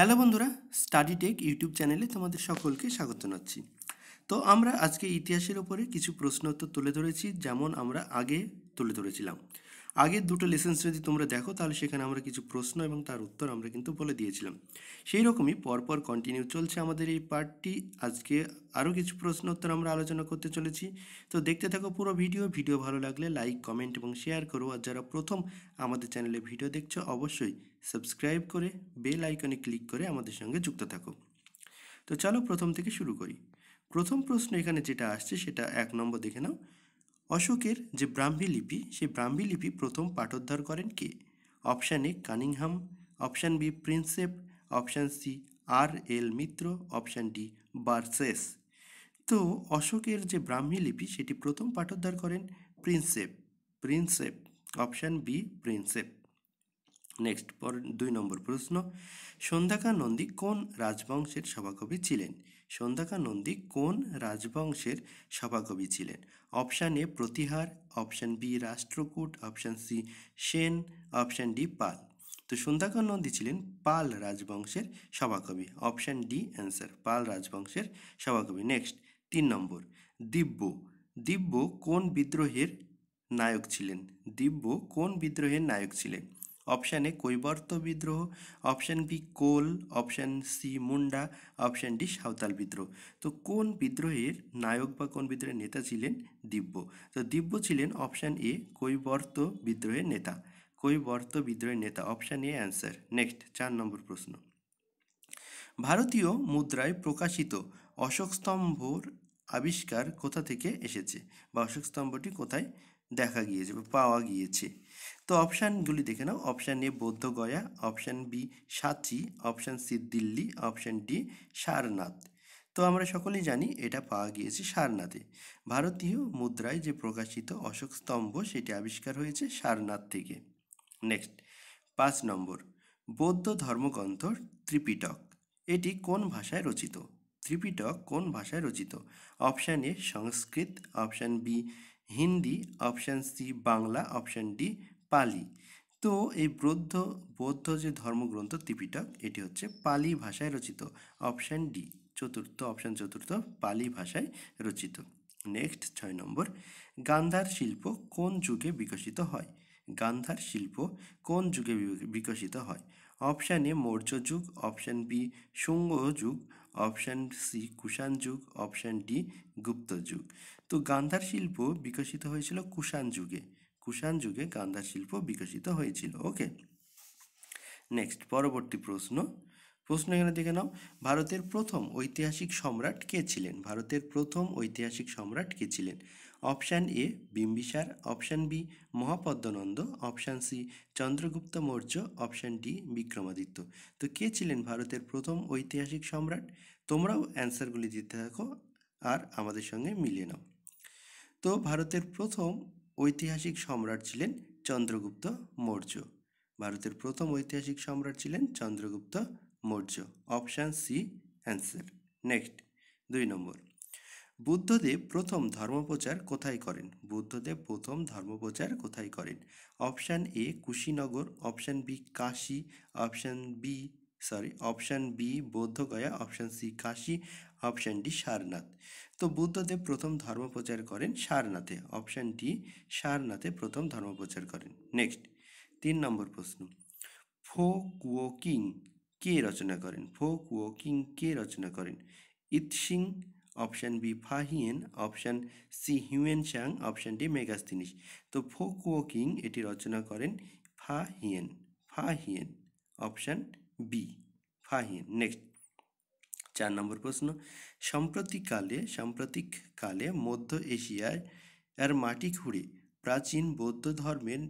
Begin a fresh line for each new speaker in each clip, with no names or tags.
hello বন্ধুরা study take YouTube চ্যানেলে তোমাদের সকলকে স্বাগত জানাচ্ছি তো আমরা আজকে ইতিহাসের ওপরে কিছু প্রশ্ন উত্তর তুলে ধরেছি যেমন আমরা আগে তুলে ধরেছিলাম আগের দুটো লেসেন্স যদি তোমরা দেখো তাহলে সেখানে আমরা কিছু প্রশ্ন এবং তার উত্তর আমরা কিন্তু বলে দিয়েছিলাম সেই রকমই পরপর কন্টিনিউ চলছে আমাদের এই পার্টটি আজকে আরও কিছু প্রশ্ন উত্তর আমরা আলোচনা করতে চলেছি তো দেখতে থাকো পুরো ভিডিও ভিডিও ভালো লাগলে লাইক কমেন্ট এবং শেয়ার করো আর যারা প্রথম আমাদের চ্যানেলে ভিডিও দেখছো অবশ্যই সাবস্ক্রাইব করে বেল আইকনে ক্লিক করে আমাদের সঙ্গে যুক্ত থাকো তো চলো প্রথম থেকে শুরু করি প্রথম প্রশ্ন এখানে যেটা আসছে সেটা এক নম্বর দেখে নাও অশোকের যে ব্রাহ্মী লিপি সেই ব্রাহ্মী লিপি প্রথম পাঠোদ্ধার করেন কে option A Cunningham option B Prinsep option C R L Mitra option D Burgess তো অশোকের যে ব্রাহ্মী লিপি সেটি প্রথম পাঠোদ্ধার করেন Prinsep Prinsep option B Prinsep next পর দুই নম্বর প্রশ্ন সন্ধ্যাকা নন্দী কোন রাজবংশের সভাকবি ছিলেন সন্ধ্যাকা নন্দী কোন রাজবংশের সভাকবি ছিলেন option A Pratihara option B Rashtrakuta option C Sena option D Pala তো সন্ধ্যাকা নন্দী ছিলেন পাল রাজবংশের সভাকবি অপশান ডি অ্যান্সার পাল রাজবংশের সভাকবি নেক্সট তিন নম্বর দিব্য দিব্য কোন বিদ্রোহের নায়ক ছিলেন দিব্য কোন বিদ্রোহের নায়ক ছিলেন অপশান এ কৈবর্ত বিদ্রোহ option B Kol option C Munda option D Santhal বিদ্রোহ তো কোন বিদ্রোহের নায়ক বা কোন বিদ্রোহের নেতা ছিলেন দিব্য তো দিব্য ছিলেন অপশান এ কৈবর্ত বিদ্রোহের নেতা কৈবর্ত বিদ্রোহের নেতা অপশান এ অ্যান্সার নেক্সট চার নম্বর প্রশ্ন ভারতীয় মুদ্রায় প্রকাশিত অশোক স্তম্ভর আবিষ্কার কোথা থেকে এসেছে বা অশোক স্তম্ভটি কোথায় দেখা গিয়েছে বা পাওয়া গিয়েছে তো অপশানগুলি দেখে নাও option A Bodh Gaya option B সাঁচি option C Delhi option D Sarnath তো আমরা সকলেই জানি এটা পাওয়া গিয়েছে সারনাথে ভারতীয় মুদ্রায় যে প্রকাশিত অশোক স্তম্ভ সেটি আবিষ্কার হয়েছে সারনাথ থেকে নেক্সট পাঁচ নম্বর বৌদ্ধ ধর্মগ্রন্থ ত্রিপিটক এটি কোন ভাষায় রচিত ত্রিপিটক কোন ভাষায় রচিত option A Sanskrit option B Hindi option C Bangla option D Pali তো এই বৌদ্ধ বৌদ্ধ যে ধর্মগ্রন্থ ত্রিপিটক এটি হচ্ছে পালি ভাষায় রচিত অপশান ডি চতুর্থ অপশান চতুর্থ পালি ভাষায় রচিত নেক্সট ছয় নম্বর গান্ধার শিল্প কোন যুগে বিকশিত হয় গান্ধার শিল্প কোন যুগে বিকশিত হয় অপশান এ মৌর্য যুগ অপশান বি শুঙ্গ যুগ অপশান সি কুষাণ যুগ অপশান ডি গুপ্ত যুগ তো গান্ধার শিল্প বিকশিত হয়েছিল কুষাণ যুগে কুষাণ যুগে গান্ধার শিল্প বিকশিত হয়েছিল ওকে নেক্সট পরবর্তী প্রশ্ন প্রশ্ন এখানে দেখে নাও ভারতের প্রথম ঐতিহাসিক সম্রাট কে ছিলেন ভারতের প্রথম ঐতিহাসিক সম্রাট কে ছিলেন option A Bimbisara option B Mahapadma Nanda option C Chandragupta Maurya option D Vikramaditya তো কে ছিলেন ভারতের প্রথম ঐতিহাসিক সম্রাট তোমরাও অ্যান্সারগুলি দিতে থাকো আর আমাদের সঙ্গে মিলিয়ে নাও তো ভারতের প্রথম ঐতিহাসিক সম্রাট ছিলেন চন্দ্রগুপ্ত মৌর্য ভারতের প্রথম ঐতিহাসিক সম্রাট ছিলেন Chandragupta Maurya option C answer next দুই নম্বর বুদ্ধদেব প্রথম ধর্মপ্রচার কোথায় করেন বুদ্ধদেব প্রথম ধর্মপ্রচার কোথায় করেন option A Kushinagar option B Kashi option B sorry option B Bodhgaya option C Kashi option D Sarnath তো বুদ্ধদেব প্রথম ধর্ম প্রচার করেন সারনাথে অপশান ডি সারনাথে প্রথম ধর্ম প্রচার করেন নেক্সট তিন নম্বর প্রশ্ন ফোক কিং কে রচনা করেন ফোক কিং কে রচনা করেন Itsing option B Fahien option C Hiuen Tsang option D Megasthenes তো ফোক কিং এটি রচনা করেন Fa Hien Fa Hien option B Fahien next চার নম্বর প্রশ্ন সাম্প্রতিককালে সাম্প্রতিককালে মধ্য এশিয়ায় আর মাটি খুঁড়ে প্রাচীন বৌদ্ধ ধর্মের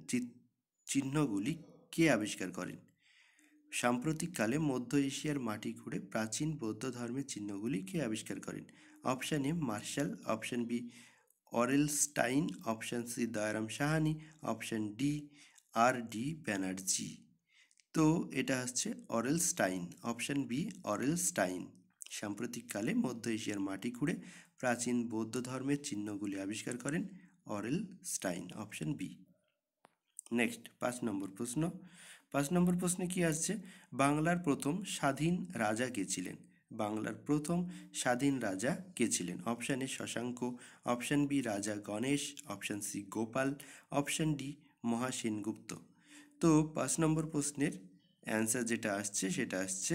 চিহ্নগুলি কে আবিষ্কার করেন সাম্প্রতিককালে মধ্য এশিয়ার মাটি খুঁড়ে প্রাচীন বৌদ্ধ ধর্মের চিহ্নগুলি কে আবিষ্কার করেন option A Marshall option B Aurel Stein option C Dayaram Sahni option D R D Banerjee তো এটা হচ্ছে Aurel Stein option B Aurel Stein সাম্প্রতিককালে মধ্য এশিয়ার মাটি খুঁড়ে প্রাচীন বৌদ্ধ ধর্মের চিহ্নগুলি আবিষ্কার করেন Aurel Stein option B next পাঁচ নম্বর প্রশ্ন পাঁচ নম্বর প্রশ্নে কি আসছে বাংলার প্রথম স্বাধীন রাজা কে ছিলেন বাংলার প্রথম স্বাধীন রাজা কে ছিলেন option A Shashanka option B Raja Ganesh option C Gopala option D Mahasenagupta তো পাঁচ নম্বর প্রশ্নের অ্যান্সার যেটা আসছে সেটা আসছে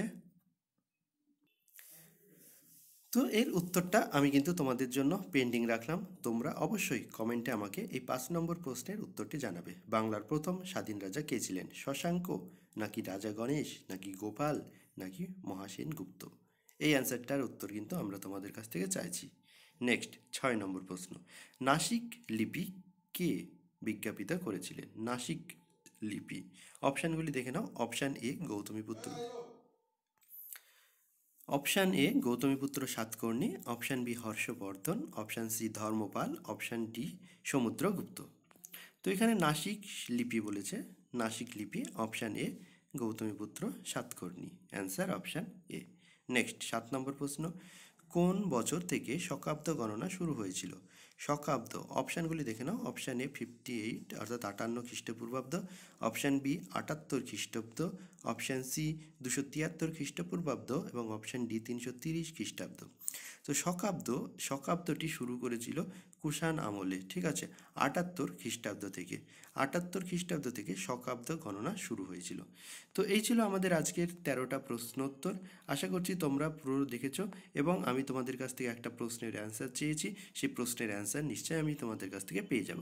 তো এর উত্তরটা আমি কিন্তু তোমাদের জন্য পেন্ডিং রাখলাম তোমরা অবশ্যই কমেন্টে আমাকে এই পাঁচ নম্বর প্রশ্নের উত্তরটি জানাবে বাংলার প্রথম স্বাধীন রাজা কে ছিলেন শশাঙ্ক নাকি রাজা গণেশ নাকি গোপাল নাকি মহাসেন গুপ্ত এই অ্যান্সারটার উত্তর কিন্তু আমরা তোমাদের কাছ থেকে চাইছি নেক্সট ছয় নম্বর প্রশ্ন নাসিক লিপি কে বিজ্ঞাপিত করেছিলেন নাসিক লিপি অপশানগুলি দেখে নাও option A Gautamiputra option A Gautamiputra Satakarni option B Harshavardhana option C Dharmapala option D Samudragupta তো এখানে নাসিক লিপি বলেছে নাসিক লিপি option A Gautamiputra Satakarni answer option A next সাত নম্বর প্রশ্ন কোন বছর থেকে শকাব্দ গণনা শুরু হয়েছিল শকাব্দ অপশানগুলি দেখে নাও অপশান এ ফিফটি এইট অর্থাৎ আটান্ন খ্রিস্টপূর্বাব্দ অপশান বি আটাত্তর খ্রিস্টাব্দ অপশান সি দুশো তিয়াত্তর খ্রিস্টপূর্বাব্দ এবং অপশান ডি তিনশো তিরিশ খ্রিস্টাব্দ তো শকাব্দ শকাব্দটি শুরু করেছিল কুষাণ আমলে ঠিক আছে আটাত্তর খ্রিস্টাব্দ থেকে আটাত্তর খ্রিস্টাব্দ থেকে শকাব্দ গণনা শুরু হয়েছিল তো এই ছিল আমাদের আজকের তেরোটা প্রশ্নোত্তর আশা করছি তোমরা পুরো দেখেছ এবং আমি তোমাদের কাছ থেকে একটা প্রশ্নের অ্যান্সার চেয়েছি সেই প্রশ্নের অ্যান্সার অ্যান্সার নিশ্চয়ই আমি তোমাদের কাছ থেকে পেয়ে যাব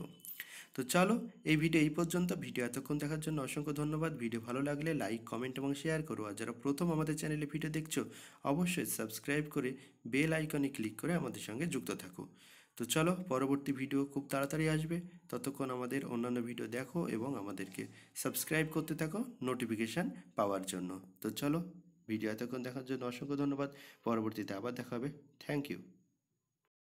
তো চলো এই ভিডিও এই পর্যন্ত ভিডিও এতক্ষণ দেখার জন্য অসংখ্য ধন্যবাদ ভিডিও ভালো লাগলে লাইক কমেন্ট এবং শেয়ার করো আর যারা প্রথম আমাদের চ্যানেলে ভিডিও দেখছো অবশ্যই সাবস্ক্রাইব করে বেল আইকনে ক্লিক করে আমাদের সঙ্গে যুক্ত থাকো তো চলো পরবর্তী ভিডিও খুব তাড়াতাড়ি আসবে ততক্ষণ আমাদের অন্যান্য ভিডিও দেখো এবং আমাদেরকে সাবস্ক্রাইব করতে থাকো নোটিফিকেশান পাওয়ার জন্য তো চলো ভিডিও এতক্ষণ দেখার জন্য অসংখ্য ধন্যবাদ পরবর্তীতে আবার দেখা হবে থ্যাংক ইউ